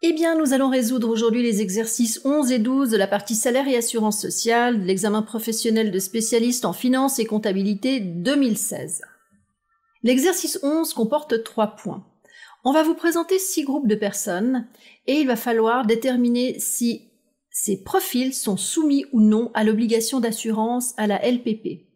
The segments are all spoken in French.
Eh bien, nous allons résoudre aujourd'hui les exercices 11 et 12 de la partie salaire et assurance sociale de l'examen professionnel de spécialiste en finance et comptabilité 2016. L'exercice 11 comporte trois points. On va vous présenter six groupes de personnes et il va falloir déterminer si ces profils sont soumis ou non à l'obligation d'assurance à la LPP.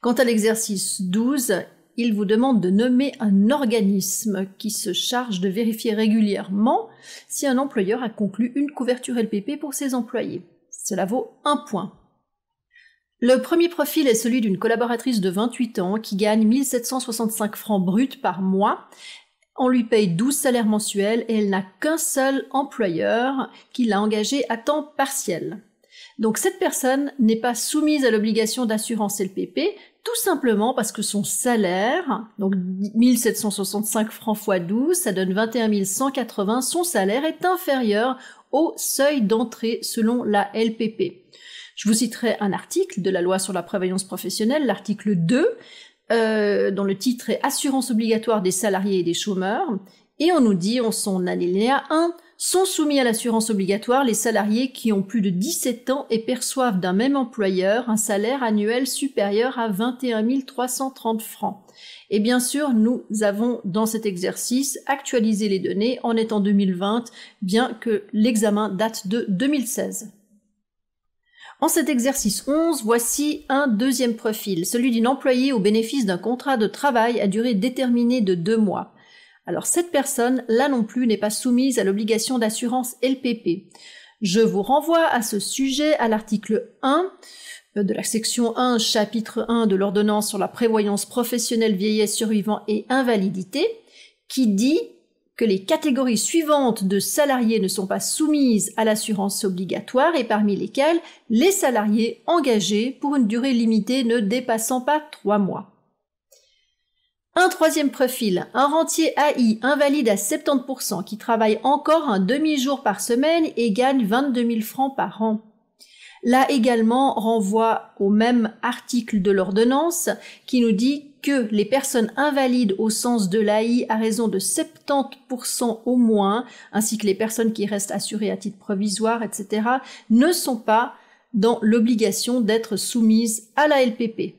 Quant à l'exercice 12, il vous demande de nommer un organisme qui se charge de vérifier régulièrement si un employeur a conclu une couverture LPP pour ses employés. Cela vaut un point. Le premier profil est celui d'une collaboratrice de 28 ans qui gagne 1765 francs bruts par mois. On lui paye 12 salaires mensuels et elle n'a qu'un seul employeur qui l'a engagée à temps partiel. Donc cette personne n'est pas soumise à l'obligation d'assurance LPP, tout simplement parce que son salaire, donc 1765 francs x 12, ça donne 21 180, son salaire est inférieur au seuil d'entrée selon la LPP. Je vous citerai un article de la loi sur la prévoyance professionnelle, l'article 2, euh, dont le titre est Assurance obligatoire des salariés et des chômeurs, et on nous dit en son alinéa 1, sont soumis à l'assurance obligatoire les salariés qui ont plus de 17 ans et perçoivent d'un même employeur un salaire annuel supérieur à 21 330 francs. Et bien sûr, nous avons dans cet exercice actualisé les données en étant 2020, bien que l'examen date de 2016. En cet exercice 11, voici un deuxième profil, celui d'une employée au bénéfice d'un contrat de travail à durée déterminée de deux mois. Alors cette personne, là non plus, n'est pas soumise à l'obligation d'assurance LPP. Je vous renvoie à ce sujet à l'article 1 euh, de la section 1, chapitre 1 de l'ordonnance sur la prévoyance professionnelle vieillesse survivant et invalidité, qui dit que les catégories suivantes de salariés ne sont pas soumises à l'assurance obligatoire et parmi lesquelles les salariés engagés pour une durée limitée ne dépassant pas trois mois. Un troisième profil, un rentier AI invalide à 70% qui travaille encore un demi-jour par semaine et gagne 22 000 francs par an. Là également renvoie au même article de l'ordonnance qui nous dit que les personnes invalides au sens de l'AI à raison de 70% au moins, ainsi que les personnes qui restent assurées à titre provisoire, etc., ne sont pas dans l'obligation d'être soumises à la LPP.